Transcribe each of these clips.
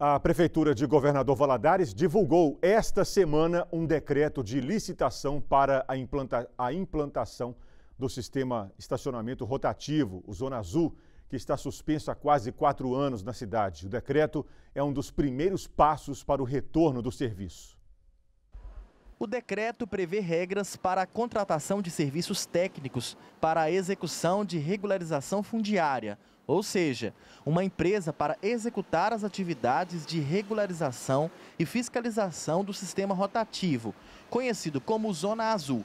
A Prefeitura de Governador Valadares divulgou esta semana um decreto de licitação para a, implanta a, implantação do sistema estacionamento rotativo, o Zona Azul, que está suspenso há quase quatro anos na cidade. O decreto é um dos primeiros passos para o retorno do serviço. O decreto prevê regras para a contratação de serviços técnicos para a execução de regularização fundiária, ou seja, uma empresa para executar as atividades de regularização e fiscalização do sistema rotativo, conhecido como Zona Azul.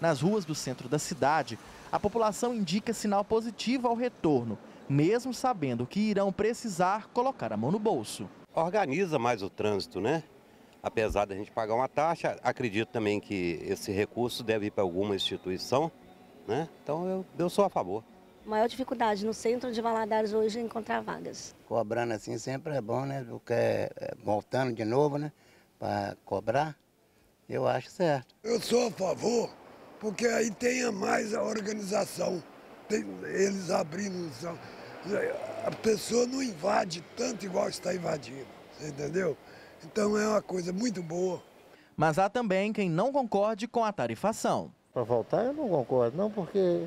Nas ruas do centro da cidade, a população indica sinal positivo ao retorno, mesmo sabendo que irão precisar colocar a mão no bolso. Organiza mais o trânsito, né? apesar da gente pagar uma taxa, acredito também que esse recurso deve ir para alguma instituição, né? Então eu, eu sou a favor. Maior dificuldade no centro de Valadares hoje é encontrar vagas. Cobrando assim sempre é bom, né? Porque é, é, voltando de novo, né? Para cobrar, eu acho certo. Eu sou a favor, porque aí tenha mais a organização. Tem, eles abrindo. A pessoa não invade tanto igual está invadindo. Você entendeu? Então é uma coisa muito boa. Mas há também quem não concorde com a tarifação. Para voltar eu não concordo, não, porque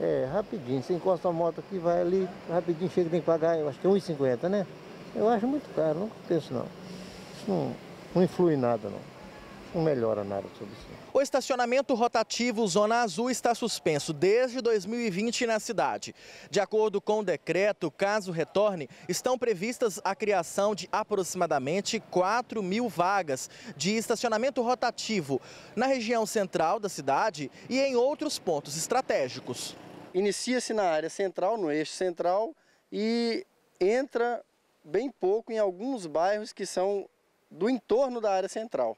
é rapidinho. Você encosta a moto aqui, vai ali, rapidinho chega, tem que pagar, eu acho que é 1,50, né? Eu acho muito caro, não compensa não. Isso não, não influi em nada não sobre isso. O estacionamento rotativo Zona Azul está suspenso desde 2020 na cidade. De acordo com o decreto, caso retorne, estão previstas a criação de aproximadamente 4 mil vagas de estacionamento rotativo na região central da cidade e em outros pontos estratégicos. Inicia-se na área central, no eixo central, e entra bem pouco em alguns bairros que são do entorno da área central.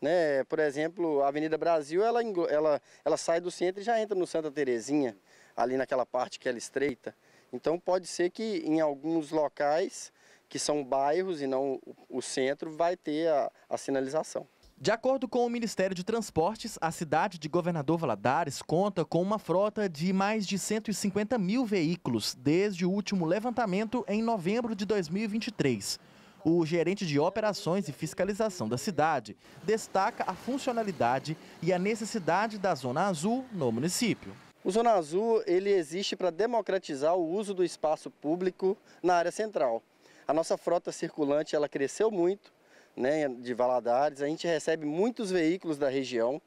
Né? Por exemplo, a Avenida Brasil, ela, ela, ela sai do centro e já entra no Santa Terezinha, ali naquela parte que ela estreita. Então pode ser que em alguns locais, que são bairros e não o centro, vai ter a, a sinalização. De acordo com o Ministério de Transportes, a cidade de Governador Valadares conta com uma frota de mais de 150 mil veículos desde o último levantamento em novembro de 2023. O gerente de operações e fiscalização da cidade destaca a funcionalidade e a necessidade da Zona Azul no município. O Zona Azul ele existe para democratizar o uso do espaço público na área central. A nossa frota circulante ela cresceu muito né, de Valadares, a gente recebe muitos veículos da região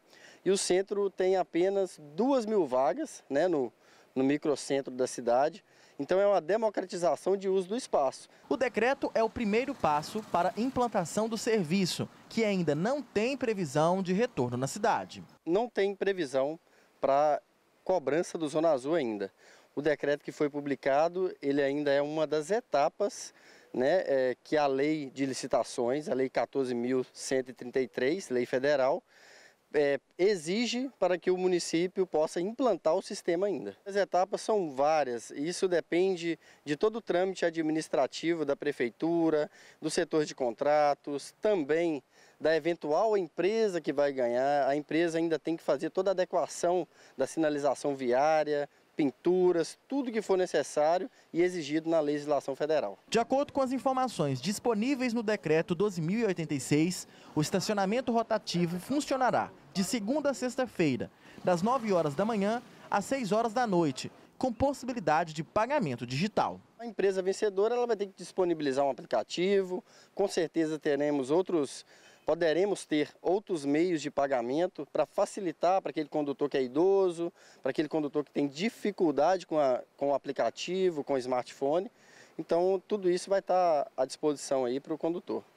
e o centro tem apenas duas mil vagas né, no, no microcentro da cidade. Então é uma democratização de uso do espaço. O decreto é o primeiro passo para a implantação do serviço, que ainda não tem previsão de retorno na cidade. Não tem previsão para cobrança do Zona Azul ainda. O decreto que foi publicado, ele ainda é uma das etapas né, é, que a lei de licitações, a lei 14.133, lei federal, é, exige para que o município possa implantar o sistema ainda. As etapas são várias e isso depende de todo o trâmite administrativo da prefeitura, do setor de contratos, também da eventual empresa que vai ganhar. A empresa ainda tem que fazer toda a adequação da sinalização viária, pinturas, tudo que for necessário e exigido na legislação federal. De acordo com as informações disponíveis no decreto 12.086, o estacionamento rotativo funcionará de segunda a sexta-feira, das 9 horas da manhã às 6 horas da noite, com possibilidade de pagamento digital. A empresa vencedora ela vai ter que disponibilizar um aplicativo, com certeza teremos outros poderemos ter outros meios de pagamento para facilitar para aquele condutor que é idoso, para aquele condutor que tem dificuldade com, a, com o aplicativo, com o smartphone. Então, tudo isso vai estar tá à disposição aí para o condutor.